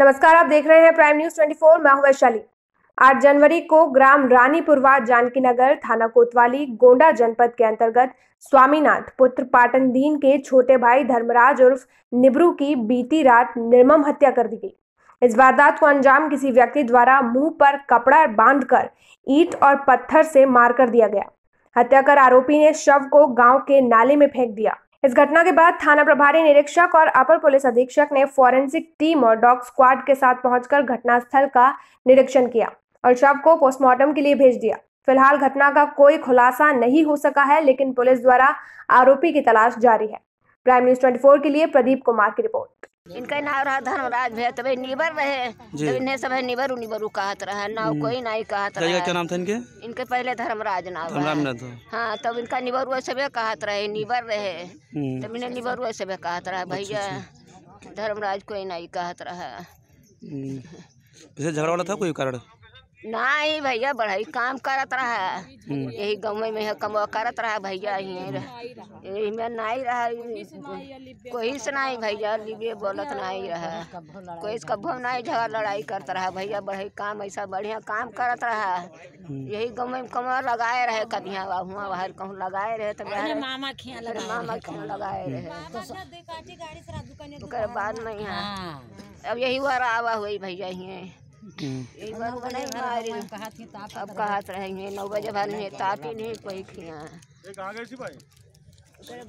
नमस्कार आप देख रहे हैं प्राइम न्यूज 24 मैं हूं वैशाली आठ जनवरी को ग्राम रानीपुरवा जानकीनगर थाना कोतवाली गोंडा जनपद के अंतर्गत स्वामीनाथ पुत्र पाटन दीन के छोटे भाई धर्मराज उर्फ निब्रू की बीती रात निर्मम हत्या कर दी गई इस वारदात को अंजाम किसी व्यक्ति द्वारा मुंह पर कपड़ा बांधकर ईट और पत्थर से मार कर दिया गया हत्या कर आरोपी ने शव को गांव के नाले में फेंक दिया इस घटना के बाद थाना प्रभारी निरीक्षक और अपर पुलिस अधीक्षक ने फॉरेंसिक टीम और डॉग स्क्वाड के साथ पहुंचकर घटनास्थल का निरीक्षण किया और शव को पोस्टमार्टम के लिए भेज दिया फिलहाल घटना का कोई खुलासा नहीं हो सका है लेकिन पुलिस द्वारा आरोपी की तलाश जारी है प्राइम न्यूज ट्वेंटी के लिए प्रदीप कुमार की रिपोर्ट इनका नाव रहा धर्मराज भैया तब निबर रहे तब इन्हें सब निबर निबरू कहत रहे नाव हम्म। कोई नहीं कहत रहे क्या नाम था इनके इनके पहले धर्मराज नाव धर्मराज हाँ तब इनका निबर सबे कहत रहे निबर रहे हम्म। तब इन्हें निबर सबे अच्छा, अच्छा। कहत रहा भैया धर्मराज कोई नहीं कहत रहा झगड़ा वाला था कोई कारण नहीं भैया बढ़ई काम करत रहा है हम्म। यही गाँव में है कमा करत रहा भैया यही में नहीं रहा कोई से नहीं भैया लिबे बोलत नहीं रहा कोई से कभो नहीं झगड़ लड़ाई करत रहा भैया बढ़ई काम ऐसा बढ़िया काम करत रहा हम्म। यही गाँव में कमा लगाए रहे कभी हुआ बाहर कहूँ लगाए रहे तो मामा खिया लगाए रहे हम्म। बाद में यहाँ हाँ। अब यही वारा आवा हुई भैया यही तो तो अब कहा नौ बजे भाई ताप ही नहीं कोई खिया